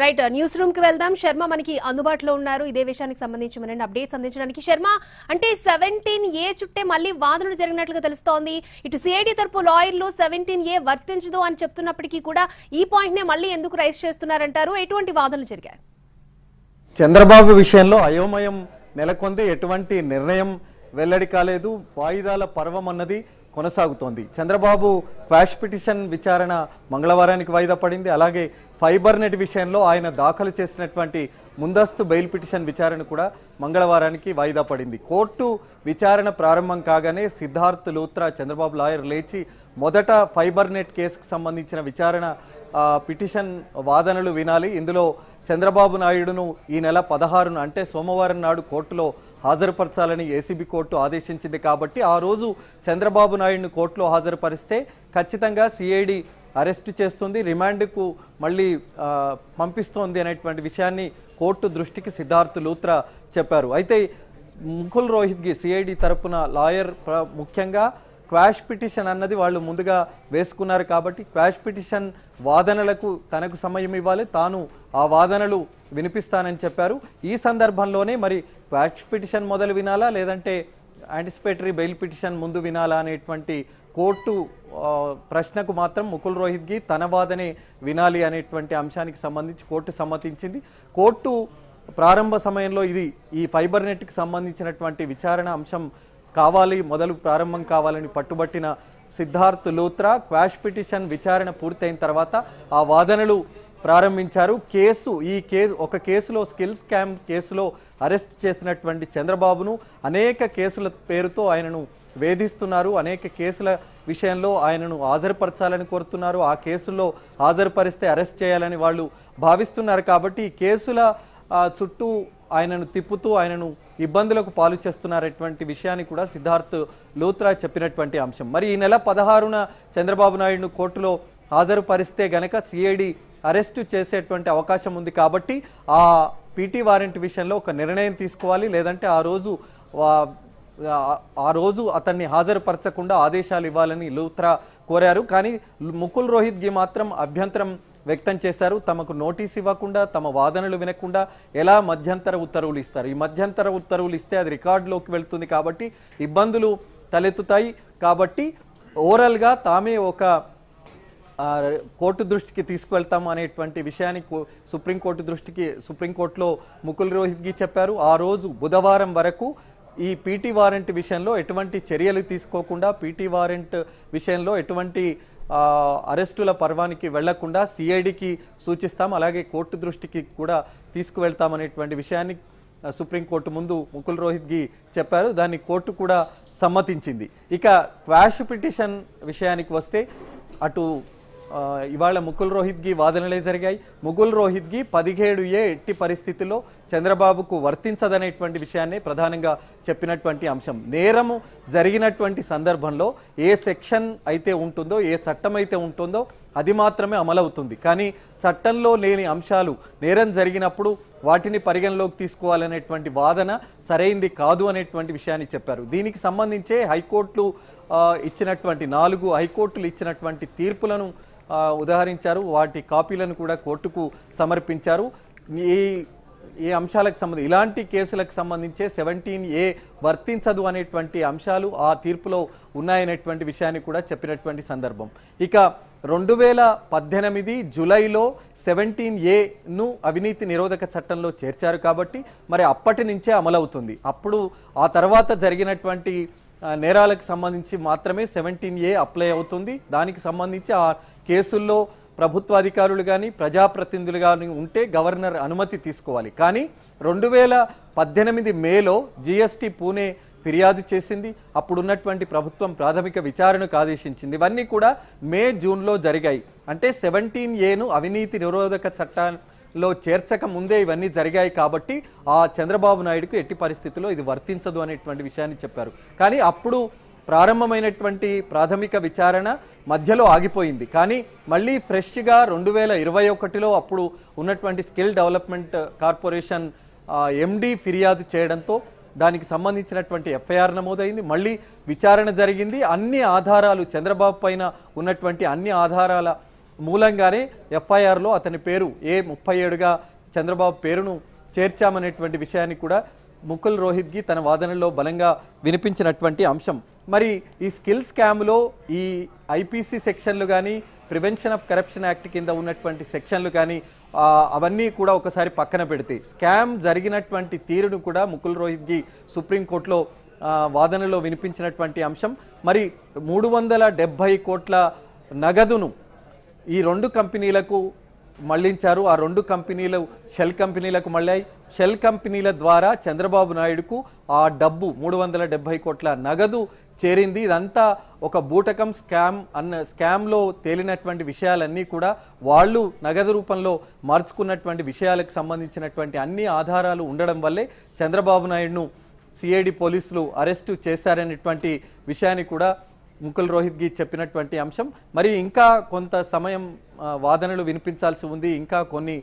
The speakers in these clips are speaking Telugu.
రైట్ న్యూస్ రూమ్ కి వెళ్దాం శర్మ మనకి అందుబాటులో ఉన్నారు ఇదే విషయానికి సంబంధించి మన అప్డేట్స్ అందించడానికి శర్మ అంటే సెవెంటీన్ ఏ చుట్టే మళ్ళీ వాదనలు జరిగినట్లుగా తెలుస్తోంది ఇటు సిఐడి తరపు లాయర్లు సెవెంటీన్ ఏ వర్తించదు అని చెప్తున్నప్పటికీ కూడా ఈ పాయింట్ నే మళ్ళీ ఎందుకు రైస్ చేస్తున్నారంటారు ఎటువంటి వాదనలు జరిగాయి చంద్రబాబు విషయంలో అయోమయం నెలకొంది ఎటువంటి నిర్ణయం వెల్లడి కాలేదు వాయిదాల పర్వం అన్నది కొనసాగుతోంది చంద్రబాబు క్వాష్ పిటిషన్ విచారణ మంగళవారానికి వాయిదా పడింది అలాగే ఫైబర్ నెట్ విషయంలో ఆయన దాఖలు చేసినటువంటి ముందస్తు బెయిల్ పిటిషన్ విచారణ కూడా మంగళవారానికి వాయిదా పడింది కోర్టు విచారణ ప్రారంభం కాగానే సిద్ధార్థ్ లూత్రా చంద్రబాబు లాయర్ లేచి మొదట ఫైబర్ నెట్ కేసుకు సంబంధించిన విచారణ పిటిషన్ వాదనలు వినాలి ఇందులో చంద్రబాబు నాయుడును ఈ నెల పదహారున అంటే సోమవారం నాడు కోర్టులో హాజరుపరచాలని ఏసీబీ కోర్టు ఆదేశించింది కాబట్టి ఆ రోజు చంద్రబాబు నాయుడిని కోర్టులో హాజరుపరిస్తే ఖచ్చితంగా సిఐడి అరెస్టు చేస్తుంది రిమాండ్కు మళ్ళీ పంపిస్తోంది అనేటువంటి విషయాన్ని కోర్టు దృష్టికి సిద్ధార్థ్ లూత్రా చెప్పారు అయితే ముకుల్ రోహిత్కి సిఐడి తరపున లాయర్ ముఖ్యంగా క్వాష్ పిటిషన్ అన్నది వాళ్ళు ముందుగా వేసుకున్నారు కాబట్టి క్వాష్ పిటిషన్ వాదనలకు తనకు సమయం ఇవ్వాలి తాను ఆ వాదనలు వినిపిస్తానని చెప్పారు ఈ సందర్భంలోనే మరి క్వాష్ పిటిషన్ మొదలు వినాలా లేదంటే యాంటిసిపేటరీ బెయిల్ పిటిషన్ ముందు వినాలా అనేటువంటి కోర్టు ప్రశ్నకు మాత్రం ముకుల్ రోహిత్కి తన వాదనే వినాలి అనేటువంటి అంశానికి సంబంధించి కోర్టు సమ్మతించింది కోర్టు ప్రారంభ సమయంలో ఇది ఈ ఫైబర్ నెట్కి సంబంధించినటువంటి విచారణ అంశం కావాలి మొదలు ప్రారంభం కావాలని పట్టుబట్టిన సిద్ధార్థ్ లూత్రా క్వాష్ పిటిషన్ విచారణ పూర్తయిన తర్వాత ఆ వాదనలు ప్రారంభించారు కేసు ఈ కేసు ఒక కేసులో స్కిల్ స్కామ్ కేసులో అరెస్ట్ చేసినటువంటి చంద్రబాబును అనేక కేసుల పేరుతో ఆయనను వేధిస్తున్నారు అనేక కేసుల విషయంలో ఆయనను హాజరుపరచాలని కోరుతున్నారు ఆ కేసుల్లో హాజరుపరిస్తే అరెస్ట్ చేయాలని వాళ్ళు భావిస్తున్నారు కాబట్టి ఈ కేసుల చుట్టూ ఆయనను తిప్పుతూ ఆయనను ఇబ్బందులకు పాలు చేస్తున్నారటువంటి విషయాన్ని కూడా సిద్ధార్థ్ లూత్రా చెప్పినటువంటి అంశం మరి ఈ నెల పదహారున చంద్రబాబు నాయుడును కోర్టులో హాజరుపరిస్తే గనక సిఐడి అరెస్టు చేసేటువంటి అవకాశం ఉంది కాబట్టి ఆ పీటీ వారెంట్ విషయంలో ఒక నిర్ణయం తీసుకోవాలి లేదంటే ఆ రోజు ఆ రోజు అతన్ని హాజరుపరచకుండా ఆదేశాలు ఇవ్వాలని లూత్రా కోరారు కానీ ముకుల్ రోహిత్కి మాత్రం అభ్యంతరం వ్యక్తం చేశారు తమకు నోటీస్ ఇవ్వకుండా తమ వాదనలు వినకుండా ఎలా మధ్యంతర ఉత్తర్వులు ఇస్తారు ఈ మధ్యంతర ఉత్తర్వులు ఇస్తే అది రికార్డులోకి వెళ్తుంది కాబట్టి ఇబ్బందులు తలెత్తుతాయి కాబట్టి ఓవరాల్గా తామే ఒక కోర్టు దృష్టికి తీసుకువెళ్తాము అనేటువంటి విషయాన్ని సుప్రీంకోర్టు దృష్టికి సుప్రీంకోర్టులో ముకుల్ రోహిత్గి చెప్పారు ఆ రోజు బుధవారం వరకు ఈ పీటీ వారెంట్ విషయంలో ఎటువంటి చర్యలు తీసుకోకుండా పీటీ వారెంట్ విషయంలో ఎటువంటి అరెస్టుల పర్వానికి వెళ్లకుండా సిఐడికి సూచిస్తాం అలాగే కోర్టు దృష్టికి కూడా తీసుకువెళ్తామనేటువంటి విషయాన్ని సుప్రీంకోర్టు ముందు ముకుల్ రోహిత్గి చెప్పారు దాన్ని కోర్టు కూడా సమ్మతించింది ఇక క్వాష్ పిటిషన్ విషయానికి వస్తే అటు ఇవాళ ముకుల్ రోహిత్కి వాదనలే జరిగాయి రోహిత్ రోహిత్కి పదిహేడు ఏ ఎట్టి పరిస్థితుల్లో చంద్రబాబుకు వర్తించదనేటువంటి విషయాన్ని ప్రధానంగా చెప్పినటువంటి అంశం నేరము జరిగినటువంటి సందర్భంలో ఏ సెక్షన్ అయితే ఉంటుందో ఏ చట్టం అయితే ఉంటుందో అది మాత్రమే అమలవుతుంది కానీ చట్టంలో లేని అంశాలు నేరం జరిగినప్పుడు వాటిని పరిగణలోకి తీసుకోవాలనేటువంటి వాదన సరైంది కాదు అనేటువంటి విషయాన్ని చెప్పారు దీనికి సంబంధించే హైకోర్టులు ఇచ్చినటువంటి నాలుగు హైకోర్టులు ఇచ్చినటువంటి తీర్పులను ఉదాహరించారు వాటి కాపీలను కూడా కోర్టుకు సమర్పించారు ఈ ఈ అంశాలకు సంబంధించి ఇలాంటి కేసులకు సంబంధించే సెవెంటీన్ ఏ వర్తించదు అనేటువంటి అంశాలు ఆ తీర్పులో ఉన్నాయనేటువంటి విషయాన్ని కూడా చెప్పినటువంటి సందర్భం ఇక రెండు వేల పద్దెనిమిది జూలైలో సెవెంటీన్ ఏను అవినీతి నిరోధక చట్టంలో చేర్చారు కాబట్టి మరి అప్పటి నుంచే అమలవుతుంది అప్పుడు ఆ తర్వాత జరిగినటువంటి నేరాలకు సంబంధించి మాత్రమే సెవెంటీన్ ఏ అప్లై అవుతుంది దానికి సంబంధించి ఆ కేసుల్లో ప్రభుత్వ అధికారులు కానీ ప్రజాప్రతినిధులు కానీ ఉంటే గవర్నర్ అనుమతి తీసుకోవాలి కానీ రెండు వేల పద్దెనిమిది మేలో జిఎస్టీ పూణే ఫిర్యాదు చేసింది అప్పుడున్నటువంటి ప్రభుత్వం ప్రాథమిక విచారణకు ఆదేశించింది ఇవన్నీ కూడా మే జూన్లో జరిగాయి అంటే సెవెంటీన్ ఏను అవినీతి నిరోధక చట్టంలో చేర్చక ముందే ఇవన్నీ జరిగాయి కాబట్టి ఆ చంద్రబాబు నాయుడుకు ఎట్టి పరిస్థితుల్లో ఇది వర్తించదు అనేటువంటి విషయాన్ని చెప్పారు కానీ అప్పుడు ప్రారంభమైనటువంటి ప్రాథమిక విచారణ మధ్యలో ఆగిపోయింది కానీ మళ్ళీ ఫ్రెష్గా రెండు వేల ఇరవై ఒకటిలో అప్పుడు ఉన్నటువంటి స్కిల్ డెవలప్మెంట్ కార్పొరేషన్ ఎండి ఫిర్యాదు చేయడంతో దానికి సంబంధించినటువంటి ఎఫ్ఐఆర్ నమోదైంది మళ్ళీ విచారణ జరిగింది అన్ని ఆధారాలు చంద్రబాబు పైన ఉన్నటువంటి అన్ని ఆధారాల మూలంగానే ఎఫ్ఐఆర్లో అతని పేరు ఏ ముప్పై ఏడుగా చంద్రబాబు పేరును చేర్చామనేటువంటి విషయాన్ని కూడా ముకుల్ రోహిత్కి తన వాదనలో బలంగా వినిపించినటువంటి అంశం మరి ఈ స్కిల్ స్కామ్లో ఈ ఐపీసీ సెక్షన్లు కానీ ప్రివెన్షన్ ఆఫ్ కరప్షన్ యాక్ట్ కింద ఉన్నటువంటి సెక్షన్లు కానీ అవన్నీ కూడా ఒకసారి పక్కన పెడితే స్కామ్ జరిగినటువంటి తీరును కూడా ముకుల్ రోహిత్కి సుప్రీంకోర్టులో వాదనలో వినిపించినటువంటి అంశం మరి మూడు వందల డెబ్భై కోట్ల నగదును ఈ రెండు కంపెనీలకు మళ్లించారు ఆ రెండు కంపెనీలు షెల్ కంపెనీలకు మళ్ళాయి షెల్ కంపెనీల ద్వారా చంద్రబాబు నాయుడుకు ఆ డబ్బు మూడు వందల కోట్ల నగదు చేరింది ఇదంతా ఒక బూటకం స్కామ్ అన్న స్కామ్లో తేలినటువంటి విషయాలన్నీ కూడా వాళ్ళు నగదు రూపంలో మార్చుకున్నటువంటి విషయాలకు సంబంధించినటువంటి అన్ని ఆధారాలు ఉండడం వల్లే చంద్రబాబు నాయుడును సిఐడి పోలీసులు అరెస్టు చేశారనేటువంటి విషయాన్ని కూడా ముకుల్ రోహిత్ గీ చెప్పినటువంటి అంశం మరియు ఇంకా కొంత సమయం వాదనలు వినిపించాల్సి ఉంది ఇంకా కొన్ని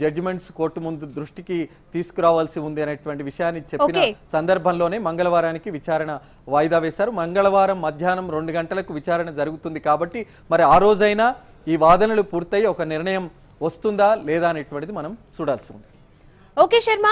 జడ్జిమెంట్స్ కోర్టు ముందు దృష్టికి తీసుకురావాల్సి ఉంది అనేటువంటి విషయాన్ని చెప్పిన సందర్భంలోనే మంగళవారానికి విచారణ వాయిదా వేశారు మంగళవారం మధ్యాహ్నం రెండు గంటలకు విచారణ జరుగుతుంది కాబట్టి మరి ఆ రోజైనా ఈ వాదనలు పూర్తయి ఒక నిర్ణయం వస్తుందా లేదా అనేటువంటిది మనం చూడాల్సి ఉంది ఓకే శర్మ